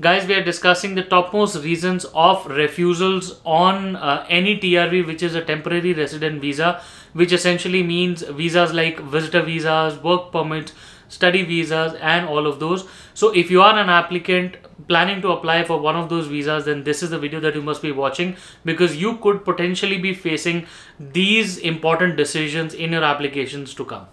Guys, we are discussing the topmost reasons of refusals on uh, any TRV, which is a temporary resident visa, which essentially means visas like visitor visas, work permits, study visas, and all of those. So, if you are an applicant planning to apply for one of those visas, then this is the video that you must be watching because you could potentially be facing these important decisions in your applications to come.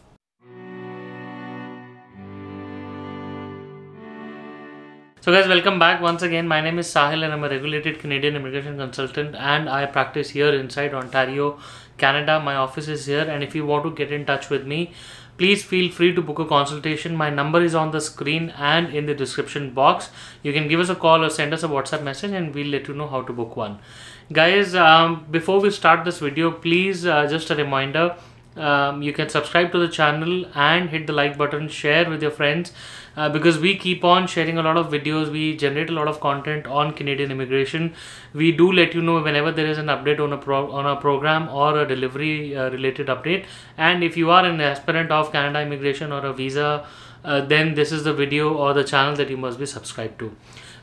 So guys, welcome back once again. My name is Sahil and I'm a regulated Canadian immigration consultant and I practice here inside Ontario, Canada. My office is here and if you want to get in touch with me, please feel free to book a consultation. My number is on the screen and in the description box. You can give us a call or send us a WhatsApp message and we'll let you know how to book one. Guys, um, before we start this video, please uh, just a reminder, um, you can subscribe to the channel and hit the like button share with your friends uh, because we keep on sharing a lot of videos we generate a lot of content on canadian immigration we do let you know whenever there is an update on a pro- on a program or a delivery uh, related update and if you are an aspirant of canada immigration or a visa uh, then this is the video or the channel that you must be subscribed to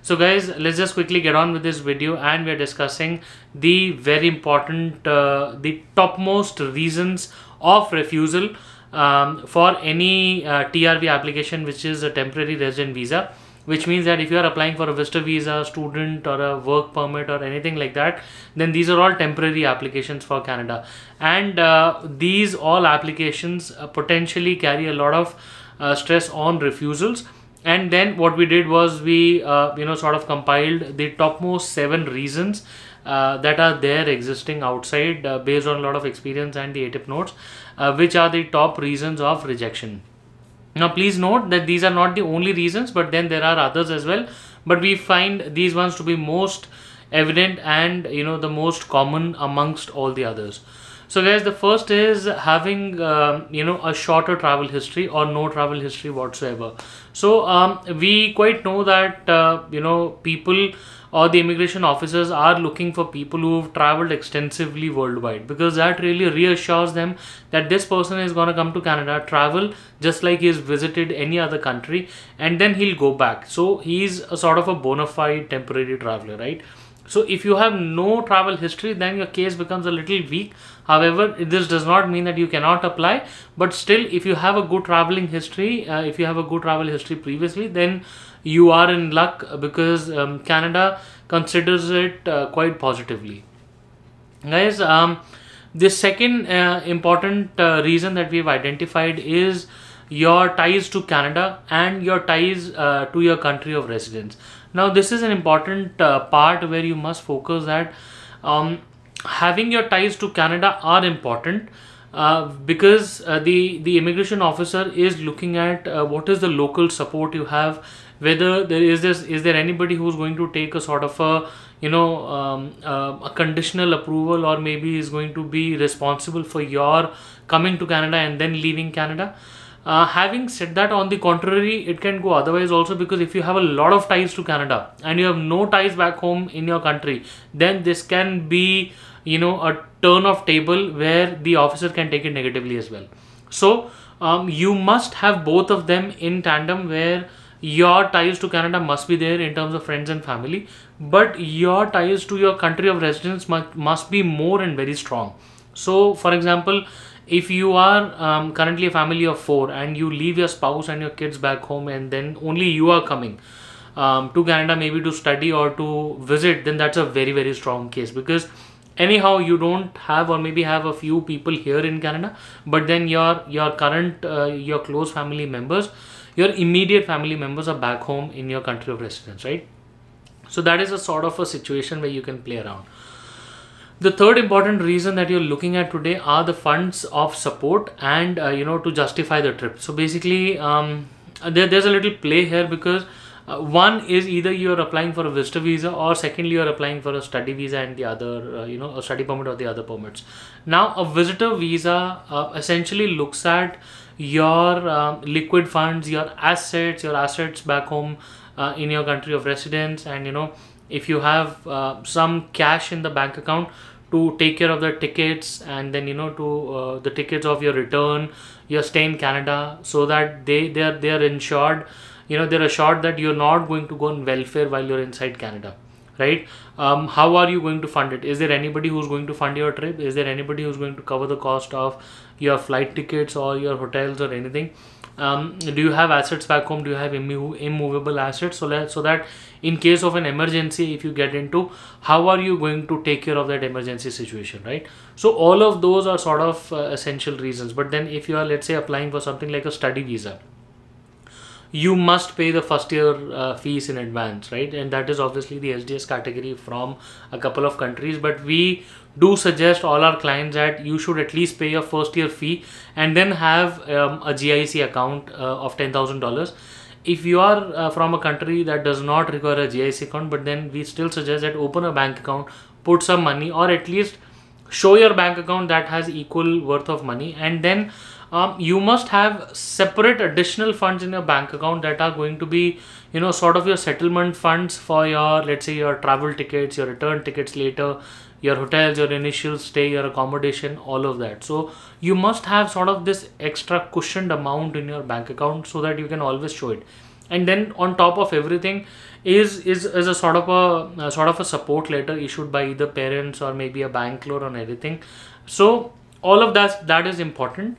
so guys, let's just quickly get on with this video and we're discussing the very important, uh, the topmost reasons of refusal um, for any uh, TRV application which is a temporary resident visa which means that if you are applying for a visitor visa, student or a work permit or anything like that, then these are all temporary applications for Canada. And uh, these all applications uh, potentially carry a lot of uh, stress on refusals. And then what we did was we, uh, you know, sort of compiled the topmost seven reasons uh, that are there existing outside uh, based on a lot of experience and the ATIP notes, uh, which are the top reasons of rejection. Now, please note that these are not the only reasons, but then there are others as well. But we find these ones to be most evident and you know the most common amongst all the others. So, guys, the first is having uh, you know a shorter travel history or no travel history whatsoever. So, um, we quite know that uh, you know people or the immigration officers are looking for people who've traveled extensively worldwide because that really reassures them that this person is going to come to Canada, travel just like he's visited any other country, and then he'll go back. So he's a sort of a bona fide temporary traveler, right? So if you have no travel history, then your case becomes a little weak. However, this does not mean that you cannot apply. But still, if you have a good traveling history, uh, if you have a good travel history previously, then you are in luck because um, Canada considers it uh, quite positively. Guys, um, the second uh, important uh, reason that we've identified is your ties to Canada and your ties uh, to your country of residence. Now, this is an important uh, part where you must focus that um, having your ties to Canada are important. Uh, because uh, the the immigration officer is looking at uh, what is the local support you have whether there is this is there anybody who's going to take a sort of a you know um, uh, a conditional approval or maybe is going to be responsible for your coming to canada and then leaving canada uh, having said that on the contrary it can go otherwise also because if you have a lot of ties to canada and you have no ties back home in your country then this can be you know a turn of table where the officer can take it negatively as well so um, you must have both of them in tandem where your ties to Canada must be there in terms of friends and family, but your ties to your country of residence must, must be more and very strong. So, for example, if you are um, currently a family of four and you leave your spouse and your kids back home, and then only you are coming um, to Canada maybe to study or to visit, then that's a very, very strong case because anyhow you don't have or maybe have a few people here in canada but then your your current uh, your close family members your immediate family members are back home in your country of residence, right? So that is a sort of a situation where you can play around. The third important reason that you're looking at today are the funds of support and uh, you know to justify the trip. So basically, um, there, there's a little play here because uh, one is either you're applying for a visitor visa or secondly you're applying for a study visa and the other uh, you know a study permit or the other permits now a visitor visa uh, essentially looks at your um, liquid funds your assets your assets back home uh, in your country of residence and you know if you have uh, some cash in the bank account to take care of the tickets and then you know to uh, the tickets of your return your stay in canada so that they they are they are insured you know they're assured that you're not going to go on welfare while you're inside canada right um, how are you going to fund it is there anybody who's going to fund your trip is there anybody who's going to cover the cost of your flight tickets or your hotels or anything um, do you have assets back home do you have immo- immovable assets so, so that in case of an emergency if you get into how are you going to take care of that emergency situation right so all of those are sort of uh, essential reasons but then if you are let's say applying for something like a study visa you must pay the first year uh, fees in advance, right? And that is obviously the SDS category from a couple of countries. But we do suggest all our clients that you should at least pay your first year fee and then have um, a GIC account uh, of $10,000. If you are uh, from a country that does not require a GIC account, but then we still suggest that open a bank account, put some money, or at least show your bank account that has equal worth of money, and then um, you must have separate additional funds in your bank account that are going to be you know sort of your settlement funds for your let's say your travel tickets your return tickets later your hotels your initial stay your accommodation all of that so you must have sort of this extra cushioned amount in your bank account so that you can always show it and then on top of everything is is, is a sort of a, a, sort of a support letter issued by either parents or maybe a bank loan or anything so all of that that is important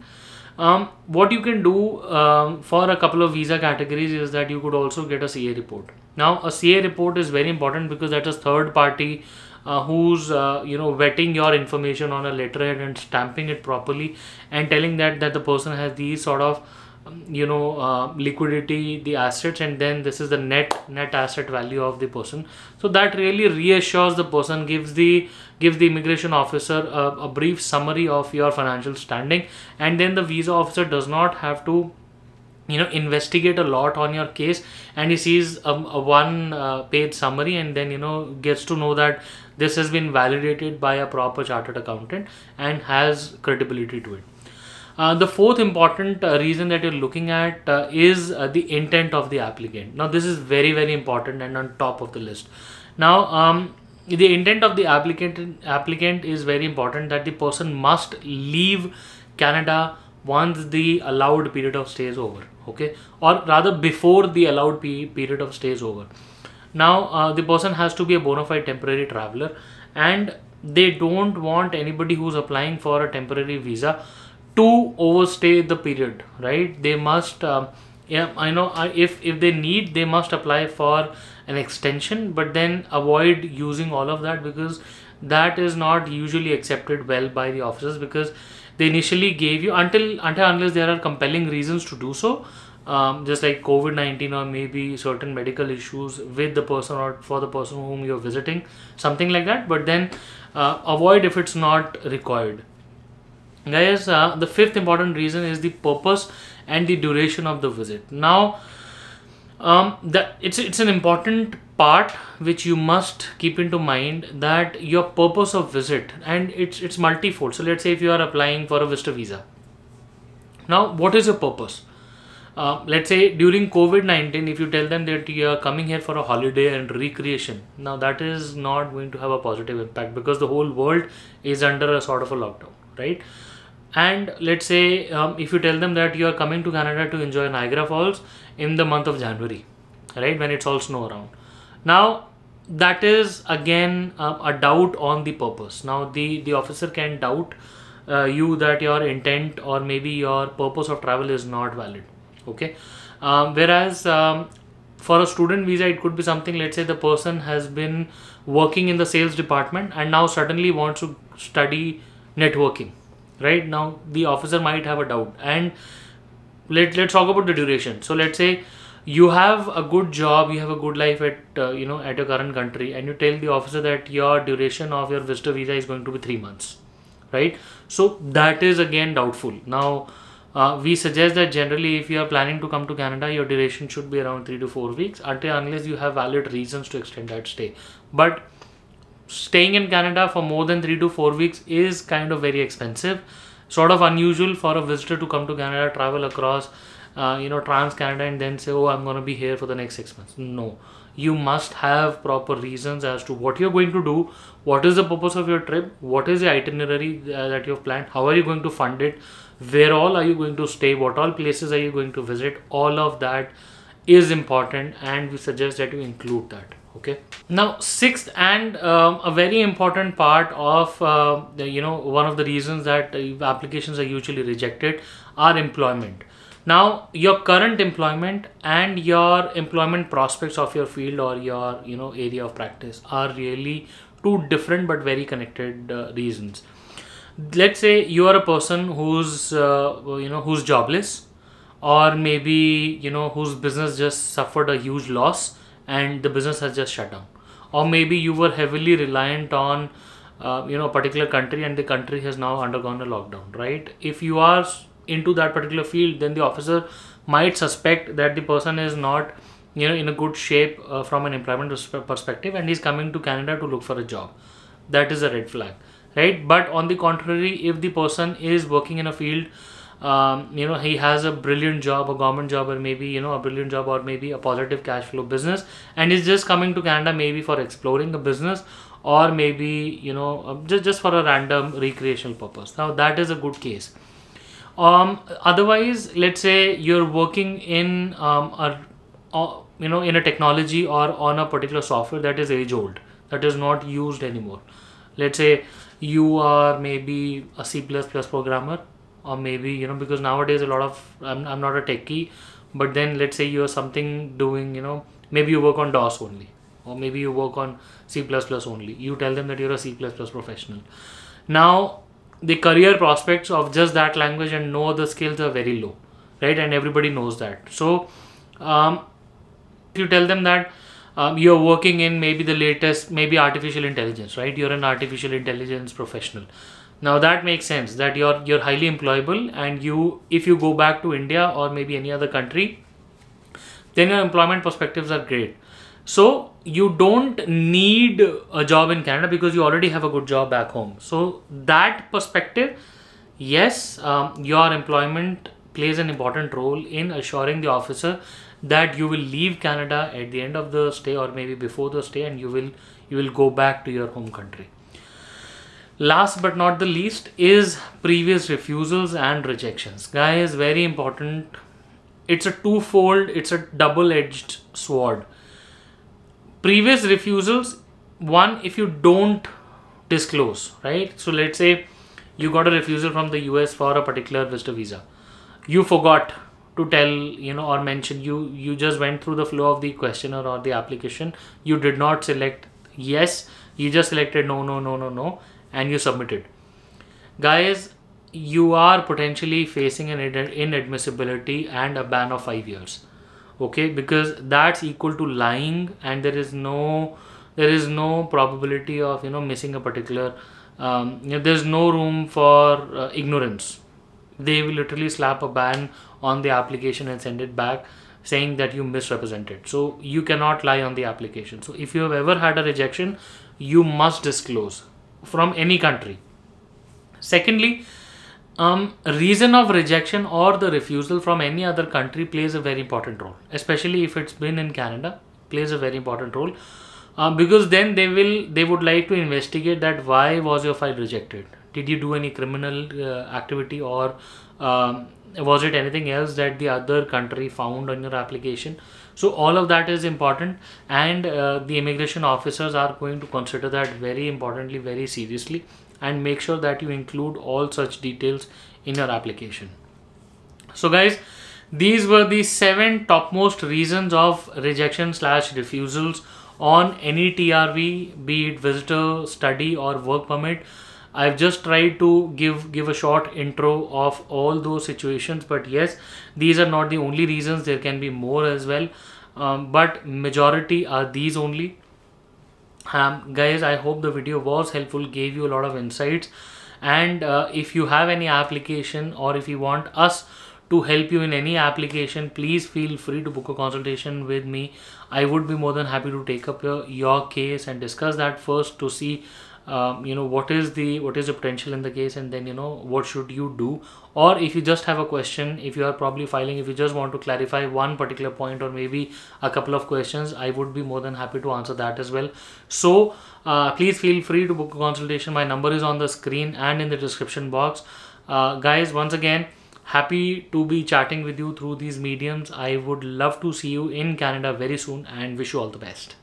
um, what you can do um, for a couple of visa categories is that you could also get a CA report. Now, a CA report is very important because that is third party uh, who's uh, you know vetting your information on a letterhead and stamping it properly and telling that that the person has these sort of you know uh, liquidity the assets and then this is the net net asset value of the person so that really reassures the person gives the gives the immigration officer a, a brief summary of your financial standing and then the visa officer does not have to you know investigate a lot on your case and he sees a um, a one uh, page summary and then you know gets to know that this has been validated by a proper chartered accountant and has credibility to it uh, the fourth important uh, reason that you're looking at uh, is uh, the intent of the applicant. Now, this is very, very important and on top of the list. Now, um, the intent of the applicant applicant is very important that the person must leave Canada once the allowed period of stay is over. Okay, or rather before the allowed period of stay is over. Now, uh, the person has to be a bona fide temporary traveler, and they don't want anybody who's applying for a temporary visa to overstay the period right they must um, yeah i know if if they need they must apply for an extension but then avoid using all of that because that is not usually accepted well by the officers because they initially gave you until until unless there are compelling reasons to do so um, just like COVID 19 or maybe certain medical issues with the person or for the person whom you're visiting, something like that. But then uh, avoid if it's not required guys uh, the fifth important reason is the purpose and the duration of the visit now um, that it's it's an important part which you must keep into mind that your purpose of visit and it's it's multifold so let's say if you are applying for a visitor visa now what is your purpose uh, let's say during covid-19 if you tell them that you are coming here for a holiday and recreation now that is not going to have a positive impact because the whole world is under a sort of a lockdown right and let's say um, if you tell them that you are coming to canada to enjoy niagara falls in the month of january right when it's all snow around now that is again um, a doubt on the purpose now the the officer can doubt uh, you that your intent or maybe your purpose of travel is not valid okay um, whereas um, for a student visa it could be something let's say the person has been working in the sales department and now suddenly wants to study networking right now the officer might have a doubt and let, let's talk about the duration so let's say you have a good job you have a good life at uh, you know at your current country and you tell the officer that your duration of your visitor visa is going to be 3 months right so that is again doubtful now uh, we suggest that generally if you are planning to come to canada your duration should be around 3 to 4 weeks until unless you have valid reasons to extend that stay but staying in Canada for more than three to four weeks is kind of very expensive. Sort of unusual for a visitor to come to Canada, travel across, uh, you know, trans Canada, and then say, "Oh, I'm going to be here for the next six months." No, you must have proper reasons as to what you're going to do, what is the purpose of your trip, what is the itinerary uh, that you've planned, how are you going to fund it, where all are you going to stay, what all places are you going to visit. All of that is important, and we suggest that you include that okay now sixth and um, a very important part of uh, the, you know one of the reasons that applications are usually rejected are employment now your current employment and your employment prospects of your field or your you know area of practice are really two different but very connected uh, reasons let's say you are a person who's uh, you know who's jobless or maybe you know whose business just suffered a huge loss and the business has just shut down or maybe you were heavily reliant on uh, you know a particular country and the country has now undergone a lockdown right if you are into that particular field then the officer might suspect that the person is not you know in a good shape uh, from an employment perspective and he's coming to canada to look for a job that is a red flag right but on the contrary if the person is working in a field um, you know he has a brilliant job a government job or maybe you know a brilliant job or maybe a positive cash flow business and he's just coming to canada maybe for exploring a business or maybe you know uh, just, just for a random recreational purpose now that is a good case um, otherwise let's say you're working in um, a, a, you know in a technology or on a particular software that is age old that is not used anymore let's say you are maybe a c++ programmer or maybe you know because nowadays a lot of I'm, I'm not a techie but then let's say you're something doing you know maybe you work on dos only or maybe you work on c++ only you tell them that you're a c++ professional now the career prospects of just that language and no other skills are very low right and everybody knows that so um, if you tell them that um, you're working in maybe the latest maybe artificial intelligence right you're an artificial intelligence professional now that makes sense that you're you're highly employable and you if you go back to india or maybe any other country then your employment perspectives are great so you don't need a job in canada because you already have a good job back home so that perspective yes um, your employment plays an important role in assuring the officer that you will leave canada at the end of the stay or maybe before the stay and you will you will go back to your home country last but not the least is previous refusals and rejections guys very important it's a twofold it's a double-edged sword previous refusals one if you don't disclose right so let's say you got a refusal from the us for a particular visitor visa you forgot to tell you know or mention you you just went through the flow of the questioner or the application you did not select yes you just selected no no no no no and you submitted guys you are potentially facing an inadmissibility and a ban of 5 years okay because that's equal to lying and there is no there is no probability of you know missing a particular um, you know, there's no room for uh, ignorance they will literally slap a ban on the application and send it back saying that you misrepresented so you cannot lie on the application so if you have ever had a rejection you must disclose from any country. Secondly, um, reason of rejection or the refusal from any other country plays a very important role, especially if it's been in Canada, plays a very important role. Uh, because then they will they would like to investigate that why was your file rejected did you do any criminal uh, activity or um, was it anything else that the other country found on your application so all of that is important and uh, the immigration officers are going to consider that very importantly very seriously and make sure that you include all such details in your application so guys these were the seven topmost reasons of rejection slash refusals on any trv be it visitor study or work permit I've just tried to give give a short intro of all those situations but yes these are not the only reasons there can be more as well um, but majority are these only um, guys I hope the video was helpful gave you a lot of insights and uh, if you have any application or if you want us to help you in any application please feel free to book a consultation with me I would be more than happy to take up your, your case and discuss that first to see um, you know what is the what is the potential in the case and then you know what should you do or if you just have a question if you are probably filing if you just want to clarify one particular point or maybe a couple of questions i would be more than happy to answer that as well so uh, please feel free to book a consultation my number is on the screen and in the description box uh, guys once again happy to be chatting with you through these mediums i would love to see you in canada very soon and wish you all the best